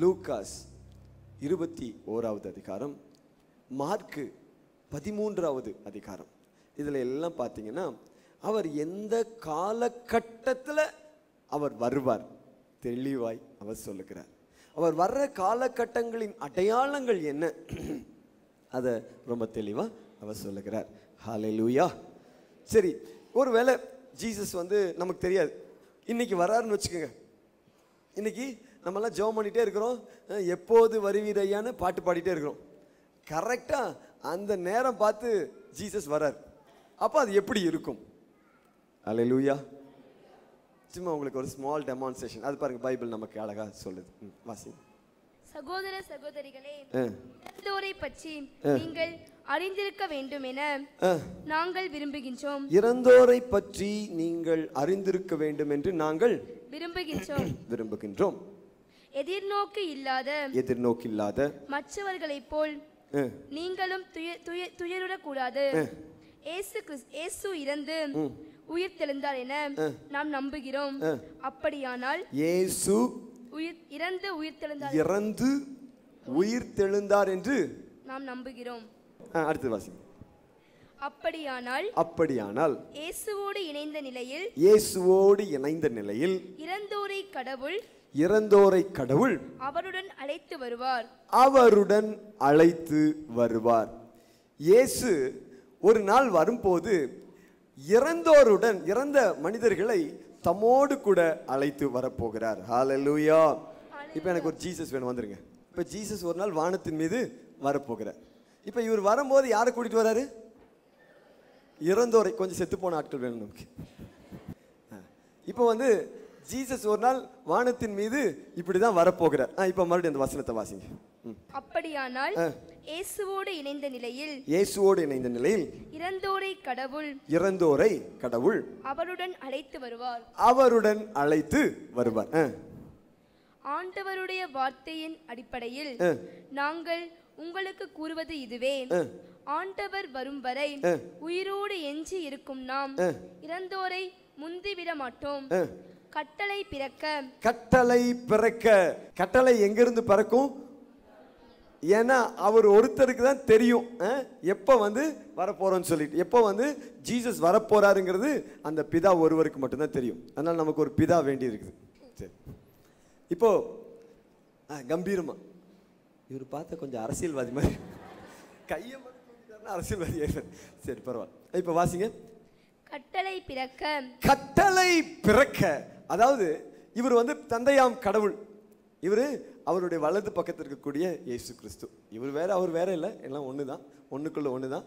லூக்காஸ் இருபத்தி ஓராவது அதிகாரம் மார்க்கு பதிமூன்றாவது அதிகாரம் இதில் எல்லாம் பார்த்தீங்கன்னா அவர் எந்த காலகட்டத்தில் அவர் வருவார் தெளிவாய் அவர் சொல்லுகிறார் அவர் வர்ற காலகட்டங்களின் அடையாளங்கள் என்ன அதை ரொம்ப தெளிவாக அவர் சொல்லுகிறார் ஹாலே லூயா சரி ஒருவேளை ஜீசஸ் வந்து நமக்கு தெரியாது இன்னைக்கு வராருன்னு வச்சுக்கோங்க இன்னைக்கு நம்மலாம் ஜெபம் பண்ணிகிட்டே இருக்கிறோம் எப்போது ஐயான்னு பாட்டு பாடிட்டே இருக்கிறோம் கரெக்டாக அந்த நேரம் பார்த்து ஜீசஸ் வரார் அப்போ அது எப்படி இருக்கும் அலை லூயா சும்மா உங்களுக்கு ஒரு ஸ்மால் டெமான்ஸ்ட்ரேஷன் அது பாருங்க பைபிள் நமக்கு அழகாக சொல்லுது வாசி சகோதர சகோதரிகளே பற்றி நீங்கள் அறிந்திருக்க வேண்டும் என நாங்கள் விரும்புகின்றோம் இறந்தோரை பற்றி நீங்கள் அறிந்திருக்க வேண்டும் என்று நாங்கள் விரும்புகின்றோம் விரும்புகின்றோம் எதிர்நோக்கு இல்லாத எதிர்நோக்கு இல்லாத மற்றவர்களைப் போல் நீங்களும் துயருடக்கூடாது ஏசு ஏசு இறந்து உயிர் தெழுந்தார் என நாம் நம்புகிறோம் அப்படியானால் இயேசு உயிர் இறந்து உயிர் தெழுந்தார் இறந்து உயிர் தெழுந்தார் என்று நாம் நம்புகிறோம் அடுத்து வாசி அப்படியானால் அப்படியானால் இயேசுவோடு இணைந்த நிலையில் இயேசுவோடு இணைந்த நிலையில் இறந்தோரை கடவுள் இறந்தோரை கடவுள் அவருடன் அழைத்து வருவார் அவருடன் அழைத்து வருவார் இயேசு ஒரு நாள் வரும்போது இறந்தோருடன் இறந்த மனிதர்களை தம்மோடு கூட அழைத்து வரப்போகிறார் ஹாலலூயா இப்போ எனக்கு ஒரு ஜீசஸ் வேணும் வந்துருங்க இப்போ ஜீசஸ் ஒரு நாள் வானத்தின் மீது வரப்போகிறார் இப்போ இவர் வரும்போது யாரை கூட்டிகிட்டு வர்றாரு இறந்தோரை கொஞ்சம் செத்து போன ஆட்கள் வேணும் நமக்கு இப்போ வந்து ஜீசஸ் ஒரு நாள் வானத்தின் மீது இப்படிதான் வரப்போகிறார் இப்போ மறுபடியும் அந்த வசனத்தை வாசிங்க அப்படியானால் இயேசுவோடு இணைந்த நிலையில் இயேசுவோடு இணைந்த நிலையில் இறந்தோரை கடவுள் இறந்தோரை கடவுள் அவருடன் அழைத்து வருவார் அவருடன் அழைத்து வருவார் ஆண்டவருடைய வார்த்தையின் அடிப்படையில் நாங்கள் உங்களுக்கு கூறுவது இதுவே ஆண்டவர் வரும் வரை உயிரோடு எஞ்சி இருக்கும் நாம் இறந்தோரை முந்திவிட மாட்டோம் கட்டளை பிறக்க கட்டளை பிறக்க கட்டளை எங்கிருந்து பிறக்கும் ஏன்னா அவர் ஒருத்தருக்கு தான் தெரியும் எப்போ வந்து வரப்போகிறோன்னு சொல்லிட்டு எப்போ வந்து ஜீசஸ் வரப்போகிறாருங்கிறது அந்த பிதா ஒருவருக்கு மட்டும்தான் தெரியும் அதனால் நமக்கு ஒரு பிதா வேண்டி இருக்குது சரி இப்போது கம்பீரமாக இவர் பார்த்தா கொஞ்சம் அரசியல்வாதி மாதிரி கையை மட்டும் அரசியல்வாதி சரி பரவாயில்ல இப்போ வாசிங்க கட்டளை பிறக்க கட்டளை பிறக்க அதாவது இவர் வந்து தந்தையாம் கடவுள் இவர் அவருடைய வலது பக்கத்தில் இருக்கக்கூடிய இயேசு கிறிஸ்து இவர் வேற அவர் வேற இல்லை எல்லாம் ஒன்று தான் ஒன்றுக்குள்ள ஒன்று தான்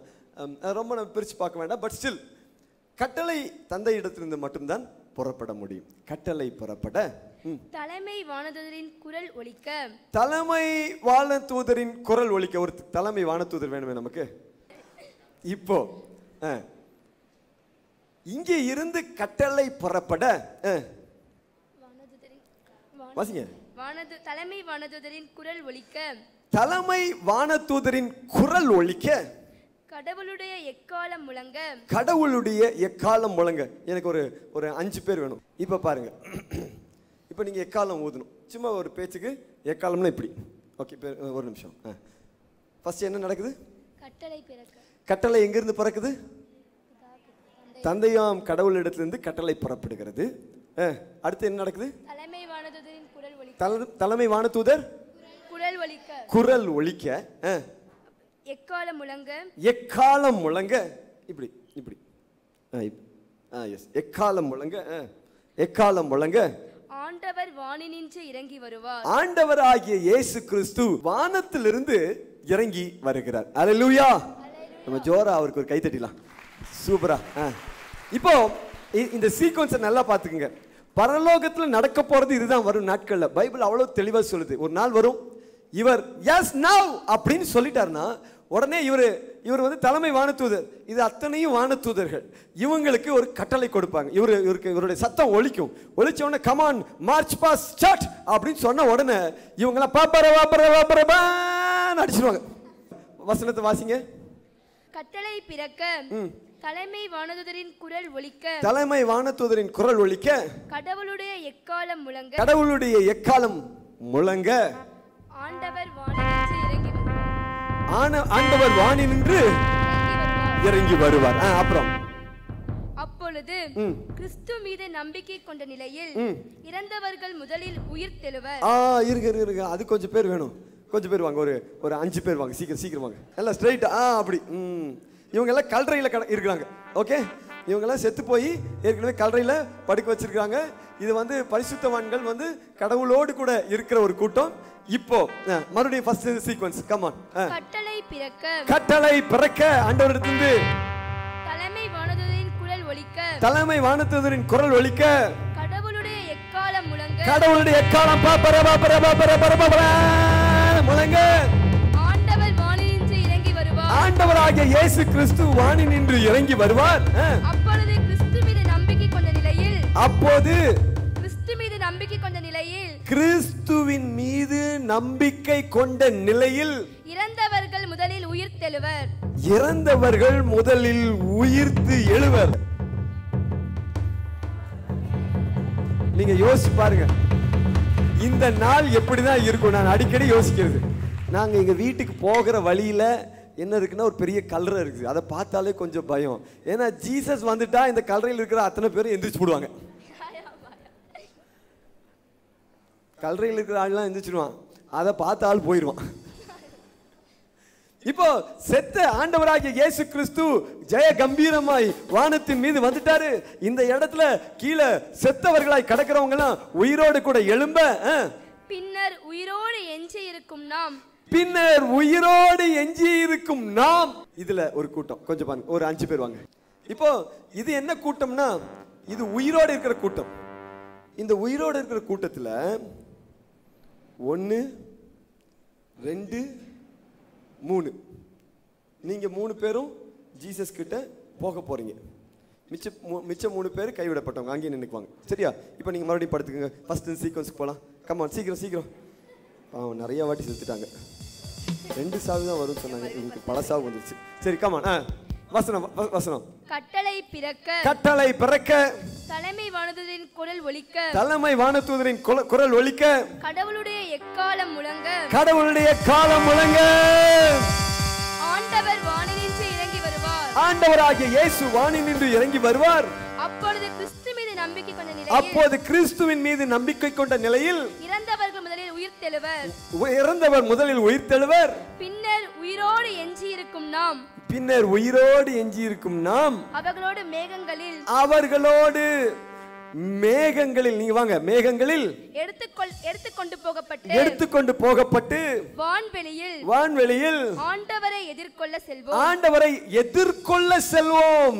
ரொம்ப நம்ம பிரித்து பார்க்க வேண்டாம் பட் ஸ்டில் கட்டளை தந்தை இடத்திலிருந்து மட்டும்தான் புறப்பட முடியும் கட்டளை புறப்பட தலைமை வானதூதரின் குரல் ஒழிக்க தலைமை வானதூதரின் குரல் ஒலிக்க ஒரு தலைமை வானதூதர் வேணுமே நமக்கு இப்போ இங்கே இருந்து கட்டளை புறப்பட வாசிங்க வானது தலைமை வானதூதரின் குரல் ஒலிக்க தலைமை வானதூதரின் குரல் ஒலிக்க கடவுளுடைய எக்காலம் முழங்க கடவுளுடைய எக்காலம் முழங்க எனக்கு ஒரு ஒரு அஞ்சு பேர் வேணும் இப்போ பாருங்க இப்போ நீங்கள் எக்காலம் ஊதணும் சும்மா ஒரு பேச்சுக்கு எக்காலம்னா இப்படி ஓகே ஒரு நிமிஷம் ஃபர்ஸ்ட் என்ன நடக்குது கட்டளை பிறக்க கட்டளை எங்கேருந்து பிறக்குது தந்தையாம் கடவுளிடத்திலிருந்து கட்டளை புறப்படுகிறது அடுத்து என்ன நடக்குது தலைமை வானதூதர் குரல் ஒலிக்க குரல் ஒலிக்க எக்காலம் முழங்க எக்காலம் முழங்க இப்படி இப்படி ஆ எஸ் எக்காலம் முழங்க எக்காலம் முழங்க ஆண்டவர் வானினின்று இறங்கி வருவார் ஆண்டவர் ஆகிய இயேசு கிறிஸ்து வானத்திலிருந்து இறங்கி வருகிறார் அலலூயா நம்ம ஜோரா அவருக்கு ஒரு கை கைத்தட்டிலாம் சூப்பரா ஆ இப்போ இந்த சீக்வன்ஸை நல்லா பார்த்துக்குங்க பரலோகத்தில் நடக்க போகிறது இதுதான் வரும் நாட்களில் பைபிள் அவ்வளோ தெளிவாக சொல்லுது ஒரு நாள் வரும் இவர் எஸ் நவ் அப்படின்னு சொல்லிட்டாருன்னா உடனே இவர் இவர் வந்து தலைமை வானத்தூதர் இது அத்தனையும் வானத்தூதர்கள் இவங்களுக்கு ஒரு கட்டளை கொடுப்பாங்க இவர் இவருக்கு இவருடைய சத்தம் ஒழிக்கும் ஒழிச்ச உடனே கமான் மார்ச் பாஸ் சாட் அப்படின்னு சொன்ன உடனே இவங்களாம் பாப்பர வாப்பர வாப்பர பான்னு அடிச்சிருவாங்க வசனத்தை வாசிங்க கட்டளை பிறக்க தலைமை வானதூதரின் குரல் ஒலிக்க தலைமை வானதூதரின் குரல் ஒலிக்க கடவுளுடைய எக்காலம் முழங்க கடவுளுடைய எக்காலம் முழங்க ஆண்டவர் வானின்று இறங்கி வருவார் ஆண்டவர் நின்று இறங்கி வருவார் அப்புறம் அப்பொழுது கிறிஸ்து மீது நம்பிக்கை கொண்ட நிலையில் இறந்தவர்கள் முதலில் உயிர் தெழுவர் ஆ இருக்கு இருக்கு அது கொஞ்சம் பேர் வேணும் கொஞ்சம் பேர் வாங்க ஒரு ஒரு அஞ்சு பேர் வாங்க சீக்கிரம் சீக்கிரம் வாங்க எல்லாம் ஸ்ட்ரைட்டா ஆ அப்படி ம் இவங்க எல்லாம் கல்றையில் கட இருக்கிறாங்க ஓகே இவங்கெல்லாம் செத்து போய் ஏற்கனவே கல்றையில் படுக்க வச்சிருக்காங்க இது வந்து பரிசுத்தவான்கள் வந்து கடவுளோடு கூட இருக்கிற ஒரு கூட்டம் இப்போ மறுபடியும் ஃபர்ஸ்ட் சீக்வன்ஸ் கமான் கட்டளை பிறக்க கட்டளை பிறக்க ஆண்டவரிடத்திலிருந்து தலைமை வானதரின் குரல் ஒலிக்க தலைமை வானதரின் குரல் ஒலிக்க கடவுளுடைய எக்காலம் முழங்க கடவுளுடைய எக்காலம் பாப்பர பாப்பர பாப்பர பாப்பர முழங்க ஆண்டவராக இயேசு கிறிஸ்து வாணி நின்று இறங்கி வருவார் அப்பொழுது கிறிஸ்து மீது நம்பிக்கை கொண்ட நிலையில் அப்போது கிறிஸ்து மீது நம்பிக்கை கொண்ட நிலையில் கிறிஸ்துவின் மீது நம்பிக்கை கொண்ட நிலையில் இறந்தவர்கள் முதலில் உயிர் இறந்தவர்கள் முதலில் உயிர்த்து எழுவர் நீங்க யோசிச்சு பாருங்க இந்த நாள் எப்படிதான் இருக்கும் நான் அடிக்கடி யோசிக்கிறது நாங்கள் எங்க வீட்டுக்கு போகிற வழியில என்ன இருக்குன்னா ஒரு பெரிய கலரை இருக்குது அதை பார்த்தாலே கொஞ்சம் பயம் ஏன்னா ஜீசஸ் வந்துட்டா இந்த கலரையில் இருக்கிற அத்தனை பேரும் எந்திரிச்சு போடுவாங்க கல்லறையில் இருக்கிற ஆள்லாம் எந்திரிச்சிடுவான் அதை பார்த்தால் போயிடுவான் இப்போ செத்த ஆண்டவராகிய இயேசு கிறிஸ்து ஜெய கம்பீரமாய் வானத்தின் மீது வந்துட்டாரு இந்த இடத்துல கீழே செத்தவர்களாய் கிடக்கிறவங்க எல்லாம் உயிரோடு கூட எழும்ப பின்னர் உயிரோடு எஞ்சி இருக்கும் நாம் பின்னர் உயிரோடு எஞ்சி இருக்கும் நாம் இதுல ஒரு கூட்டம் கொஞ்சம் பாருங்க ஒரு அஞ்சு பேர் வாங்க இப்போ இது என்ன கூட்டம்னா இது உயிரோடு இருக்கிற கூட்டம் இந்த உயிரோடு இருக்கிற கூட்டத்தில் ஒன்று ரெண்டு மூணு நீங்கள் மூணு பேரும் ஜீசஸ் கிட்ட போக போகிறீங்க மிச்ச மிச்சம் மூணு பேர் கைவிடப்பட்டவங்க அங்கேயே நின்றுக்குவாங்க சரியா இப்போ நீங்கள் மறுபடியும் படுத்துக்கோங்க ஃபஸ்ட்டு சீக்வன்ஸுக்கு போகலாம் கம்மான் சீக்கிரம் சீக்கிரம் நிறையா வாட்டி செலுத்துட்டாங்க ரெண்டு சாவு தான் வரும்னு சொன்னாங்க எங்களுக்கு பல சாவு வந்துருச்சு சரி கமான் ஆ வசனம் வசனம் கட்டளை பிறக்க கட்டளை பிறக்க தலைமை வானதுதின் குரல் ஒலிக்க தலைமை வானதுதின் குரல் ஒலிக்க கடவுளுடைய எக்காலம் முழங்க கடவுளுடைய காலம் முழங்க ஆண்டவர் வானினின்று இறங்கி வருவார் ஆண்டவராகிய இயேசு வானினின்று இறங்கி வருவார் அப்பொழுது கிறிஸ்து நம்பிக்கை கொண்ட நிலையில் அப்போது கிறிஸ்துவின் மீது நம்பிக்கை கொண்ட நிலையில் இறந்தவர்கள் முதலில் உயிர்த்தெழுவர் இறந்தவர் முதலில் உயிர்த்தெழுவர் பின்னர் உயிரோடு எஞ்சி இருக்கும் நாம் பின்னர் உயிரோடு எஞ்சி இருக்கும் நாம் அவர்களோடு மேகங்களில் அவர்களோடு மேகங்களில் நீ வாங்க மேகங்களில் எடுத்துக்கொள் எடுத்துக்கொண்டு போகப்பட்டு எடுத்துக்கொண்டு போகப்பட்டு வான்வெளியில் வான்வெளியில் ஆண்டவரை எதிர்கொள்ள செல்வோம் ஆண்டவரை எதிர்கொள்ள செல்வோம்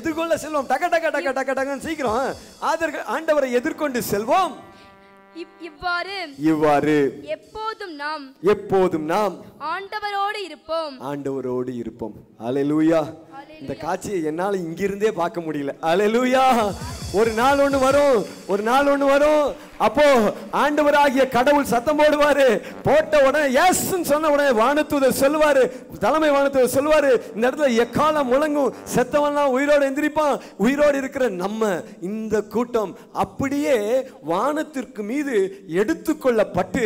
எதிர்கொள்ள செல்வோம் டக டக டக டக டகன்னு சீக்கிரம் ஆதர்கள் ஆண்டவரை எதிர்கொண்டு செல்வோம் இவ்வாறு இவ்வாறு எப்போதும் நாம் எப்போதும் நாம் ஆண்டவரோடு இருப்போம் ஆண்டவரோடு இருப்போம் அலலூயா இந்த காட்சியை என்னால இங்கிருந்தே பார்க்க முடியல அலலூயா ஒரு நாள் ஒன்று வரும் ஒரு நாள் ஒன்று வரும் அப்போ ஆண்டவராகிய கடவுள் சத்தம் போடுவாரு போட்ட உடனே எஸ் சொன்ன உடனே வானத்துதர் சொல்லுவாரு தலைமை வானத்துவ சொல்லுவாரு இந்த இடத்துல எக்காலம் முழங்கும் செத்தவன்லாம் உயிரோடு எந்திரிப்பான் உயிரோடு இருக்கிற நம்ம இந்த கூட்டம் அப்படியே வானத்திற்கு மீது எடுத்துக்கொள்ளப்பட்டு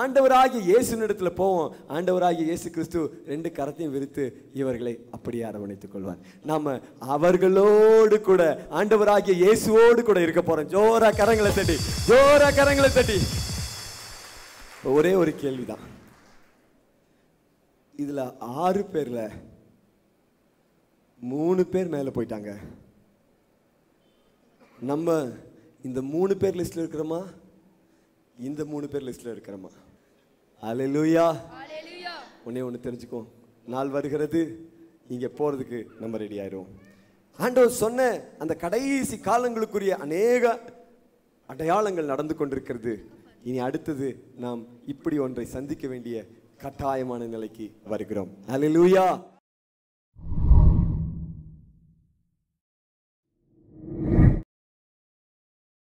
ஆண்டவராகிய இயேசு இடத்துல போவோம் ஆண்டவராகிய இயேசு கிறிஸ்து ரெண்டு கரத்தையும் விரித்து இவர்களை அப்படியே அரவணைத்துக் கொள்வார் நாம அவர்களோடு கூட ஆண்டவராகிய இயேசுவோடு கூட இருக்க போறோம் ஜோரா கரங்களை தேடி ஜோரா கரங்களை தட்டி ஒரே ஒரு கேள்விதான் இதுல ஆறு பேர்ல மூணு பேர் மேல போயிட்டாங்க நம்ம இந்த மூணு பேர் லிஸ்ட்ல இருக்கிறோமா இந்த மூணு பேர் லிஸ்ட்ல இருக்கிறோமா லூயா ஒன்னே ஒன்று தெரிஞ்சுக்கோ நாள் வருகிறது இங்கே போகிறதுக்கு நம்ம ரெடி ஆயிரும் ஆண்டவர் சொன்ன அந்த கடைசி காலங்களுக்குரிய அநேக அடையாளங்கள் நடந்து கொண்டிருக்கிறது இனி அடுத்தது நாம் இப்படி ஒன்றை சந்திக்க வேண்டிய கட்டாயமான நிலைக்கு வருகிறோம் அலிலூயா